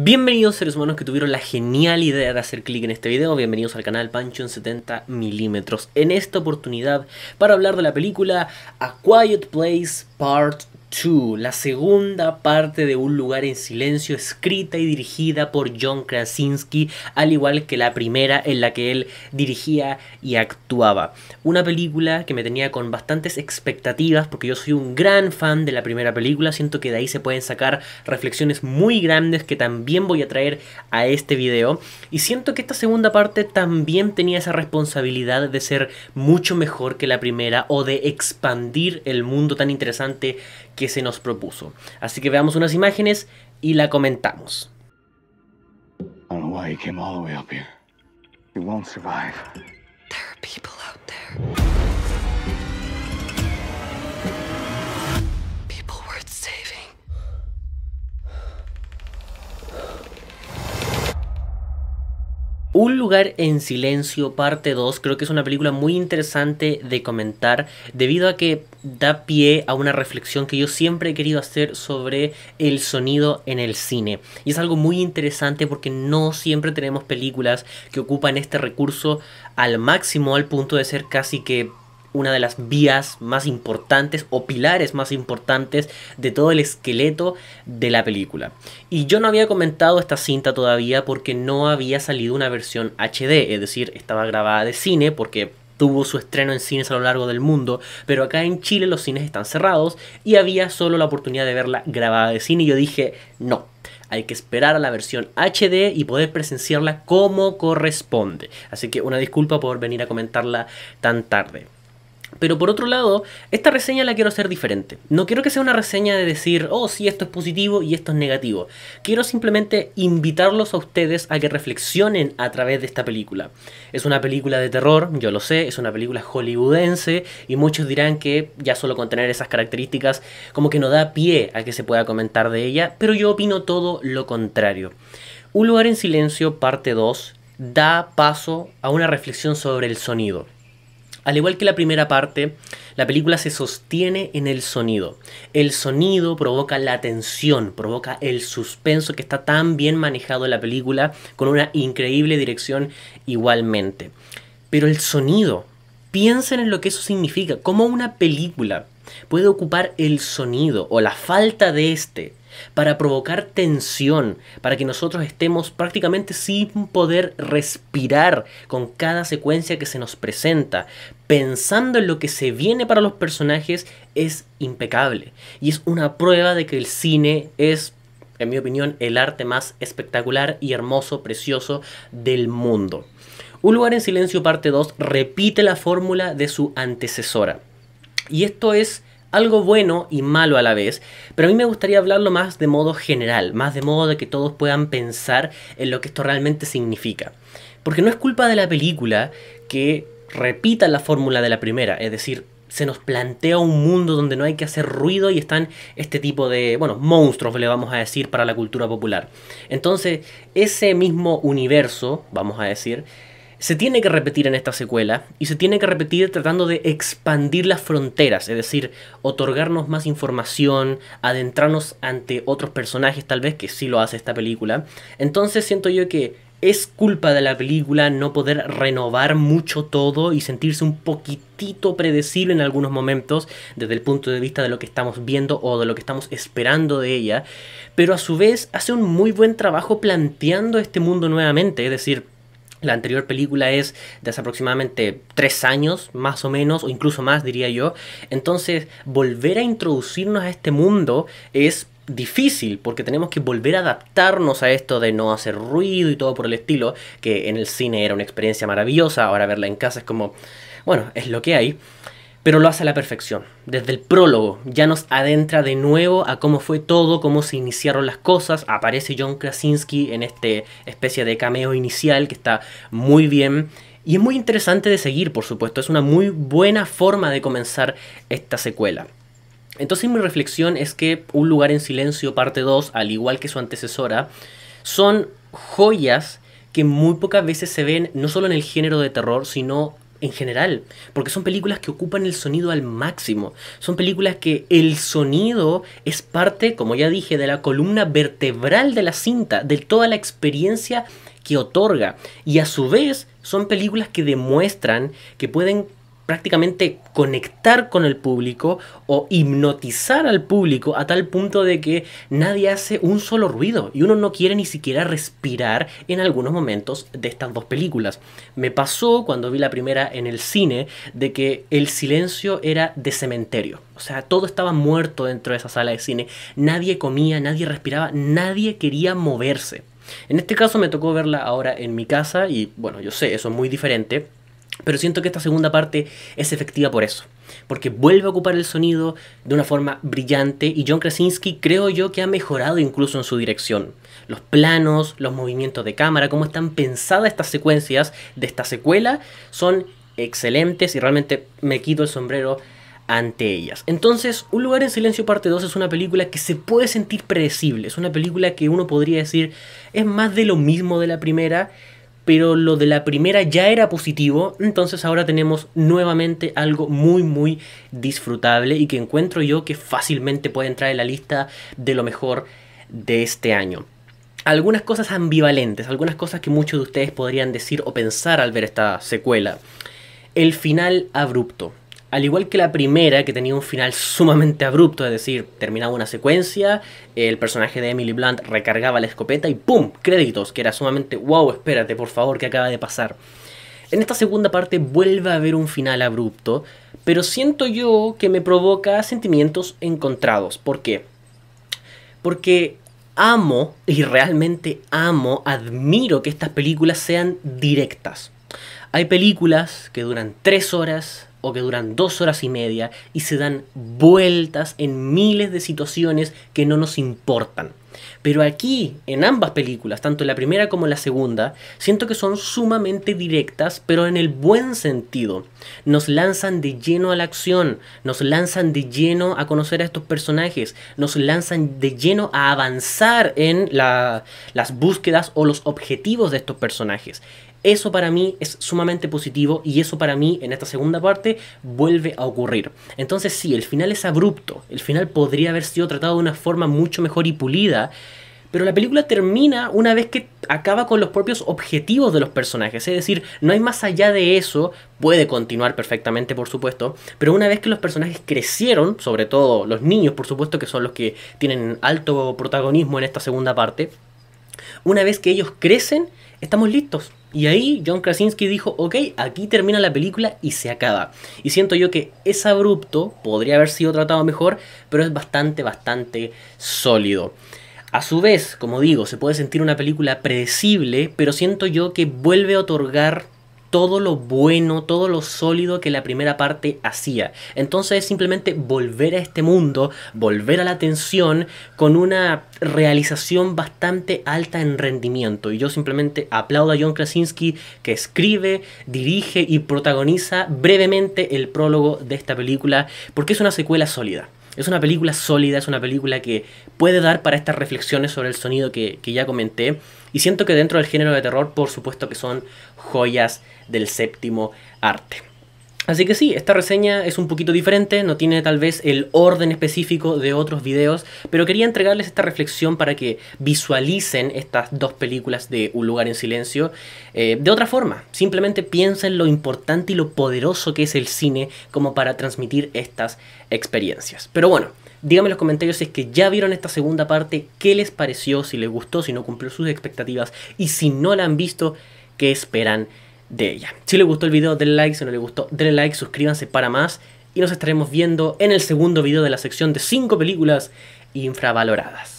Bienvenidos seres humanos que tuvieron la genial idea de hacer clic en este video, bienvenidos al canal Pancho en 70 milímetros. En esta oportunidad para hablar de la película A Quiet Place Part la segunda parte de Un lugar en silencio, escrita y dirigida por John Krasinski, al igual que la primera en la que él dirigía y actuaba. Una película que me tenía con bastantes expectativas, porque yo soy un gran fan de la primera película, siento que de ahí se pueden sacar reflexiones muy grandes que también voy a traer a este video, y siento que esta segunda parte también tenía esa responsabilidad de ser mucho mejor que la primera o de expandir el mundo tan interesante que se nos propuso. Así que veamos unas imágenes y la comentamos. Un lugar en silencio, parte 2, creo que es una película muy interesante de comentar, debido a que da pie a una reflexión que yo siempre he querido hacer sobre el sonido en el cine. Y es algo muy interesante porque no siempre tenemos películas que ocupan este recurso al máximo, al punto de ser casi que una de las vías más importantes o pilares más importantes de todo el esqueleto de la película. Y yo no había comentado esta cinta todavía porque no había salido una versión HD, es decir, estaba grabada de cine porque tuvo su estreno en cines a lo largo del mundo, pero acá en Chile los cines están cerrados y había solo la oportunidad de verla grabada de cine y yo dije, no, hay que esperar a la versión HD y poder presenciarla como corresponde. Así que una disculpa por venir a comentarla tan tarde. Pero por otro lado, esta reseña la quiero hacer diferente. No quiero que sea una reseña de decir, oh, sí, esto es positivo y esto es negativo. Quiero simplemente invitarlos a ustedes a que reflexionen a través de esta película. Es una película de terror, yo lo sé, es una película hollywoodense y muchos dirán que ya solo con tener esas características como que no da pie a que se pueda comentar de ella, pero yo opino todo lo contrario. Un lugar en silencio, parte 2, da paso a una reflexión sobre el sonido. Al igual que la primera parte, la película se sostiene en el sonido. El sonido provoca la tensión, provoca el suspenso que está tan bien manejado en la película con una increíble dirección igualmente. Pero el sonido, piensen en lo que eso significa, cómo una película puede ocupar el sonido o la falta de este para provocar tensión, para que nosotros estemos prácticamente sin poder respirar con cada secuencia que se nos presenta. Pensando en lo que se viene para los personajes es impecable y es una prueba de que el cine es, en mi opinión, el arte más espectacular y hermoso, precioso del mundo. Un lugar en silencio parte 2 repite la fórmula de su antecesora. Y esto es algo bueno y malo a la vez, pero a mí me gustaría hablarlo más de modo general, más de modo de que todos puedan pensar en lo que esto realmente significa. Porque no es culpa de la película que repita la fórmula de la primera, es decir, se nos plantea un mundo donde no hay que hacer ruido y están este tipo de, bueno, monstruos, le vamos a decir, para la cultura popular. Entonces, ese mismo universo, vamos a decir, se tiene que repetir en esta secuela y se tiene que repetir tratando de expandir las fronteras, es decir, otorgarnos más información, adentrarnos ante otros personajes tal vez, que sí lo hace esta película. Entonces siento yo que es culpa de la película no poder renovar mucho todo y sentirse un poquitito predecible en algunos momentos desde el punto de vista de lo que estamos viendo o de lo que estamos esperando de ella, pero a su vez hace un muy buen trabajo planteando este mundo nuevamente, es decir, la anterior película es de hace aproximadamente tres años, más o menos, o incluso más, diría yo. Entonces, volver a introducirnos a este mundo es difícil porque tenemos que volver a adaptarnos a esto de no hacer ruido y todo por el estilo, que en el cine era una experiencia maravillosa, ahora verla en casa es como, bueno, es lo que hay pero lo hace a la perfección. Desde el prólogo ya nos adentra de nuevo a cómo fue todo, cómo se iniciaron las cosas. Aparece John Krasinski en este especie de cameo inicial que está muy bien y es muy interesante de seguir, por supuesto. Es una muy buena forma de comenzar esta secuela. Entonces mi reflexión es que Un lugar en silencio parte 2, al igual que su antecesora, son joyas que muy pocas veces se ven no solo en el género de terror, sino en general, porque son películas que ocupan el sonido al máximo, son películas que el sonido es parte, como ya dije, de la columna vertebral de la cinta, de toda la experiencia que otorga, y a su vez son películas que demuestran que pueden prácticamente conectar con el público o hipnotizar al público a tal punto de que nadie hace un solo ruido y uno no quiere ni siquiera respirar en algunos momentos de estas dos películas. Me pasó cuando vi la primera en el cine de que el silencio era de cementerio. O sea, todo estaba muerto dentro de esa sala de cine. Nadie comía, nadie respiraba, nadie quería moverse. En este caso me tocó verla ahora en mi casa y bueno, yo sé, eso es muy diferente pero siento que esta segunda parte es efectiva por eso, porque vuelve a ocupar el sonido de una forma brillante y John Krasinski creo yo que ha mejorado incluso en su dirección. Los planos, los movimientos de cámara, cómo están pensadas estas secuencias de esta secuela son excelentes y realmente me quito el sombrero ante ellas. Entonces, Un lugar en silencio parte 2 es una película que se puede sentir predecible, es una película que uno podría decir es más de lo mismo de la primera, pero lo de la primera ya era positivo, entonces ahora tenemos nuevamente algo muy muy disfrutable y que encuentro yo que fácilmente puede entrar en la lista de lo mejor de este año algunas cosas ambivalentes, algunas cosas que muchos de ustedes podrían decir o pensar al ver esta secuela. El final abrupto al igual que la primera, que tenía un final sumamente abrupto, es decir, terminaba una secuencia, el personaje de Emily Blunt recargaba la escopeta y ¡pum! Créditos, que era sumamente wow, espérate, por favor, que acaba de pasar. En esta segunda parte vuelve a haber un final abrupto, pero siento yo que me provoca sentimientos encontrados. ¿Por qué? Porque amo, y realmente amo, admiro que estas películas sean directas. Hay películas que duran tres horas, o que duran dos horas y media y se dan vueltas en miles de situaciones que no nos importan. Pero aquí, en ambas películas, tanto la primera como la segunda, siento que son sumamente directas, pero en el buen sentido. Nos lanzan de lleno a la acción, nos lanzan de lleno a conocer a estos personajes, nos lanzan de lleno a avanzar en las búsquedas o los objetivos de estos personajes. Eso para mí es sumamente positivo y eso para mí en esta segunda parte vuelve a ocurrir. Entonces sí, el final es abrupto, el final podría haber sido tratado de una forma mucho mejor y pulida, pero la película termina una vez que acaba con los propios objetivos de los personajes, es decir, no hay más allá de eso, puede continuar perfectamente por supuesto, pero una vez que los personajes crecieron, sobre todo los niños por supuesto que son los que tienen alto protagonismo en esta segunda parte, una vez que ellos crecen, estamos listos. Y ahí John Krasinski dijo, ok, aquí termina la película y se acaba. Y siento yo que es abrupto, podría haber sido tratado mejor, pero es bastante, bastante sólido. A su vez, como digo, se puede sentir una película predecible, pero siento yo que vuelve a otorgar todo lo bueno, todo lo sólido que la primera parte hacía. Entonces es simplemente volver a este mundo, volver a la atención, con una realización bastante alta en rendimiento. Y yo simplemente aplaudo a John Krasinski que escribe, dirige y protagoniza brevemente el prólogo de esta película porque es una secuela sólida. Es una película sólida, es una película que puede dar para estas reflexiones sobre el sonido que, ya comenté. Y siento que dentro del género de terror, por supuesto que son joyas del séptimo arte. Así que sí, esta reseña es un poquito diferente, no tiene tal vez el orden específico de otros videos, pero quería entregarles esta reflexión para que visualicen estas dos películas de Un lugar en silencio eh, de otra forma. Simplemente piensen lo importante y lo poderoso que es el cine como para transmitir estas experiencias. Pero bueno, Díganme en los comentarios si es que ya vieron esta segunda parte, qué les pareció, si les gustó, si no cumplió sus expectativas y si no la han visto, qué esperan de ella. Si les gustó el video, denle like, si no le gustó, denle like, suscríbanse para más y nos estaremos viendo en el segundo video de la sección de 5 películas infravaloradas.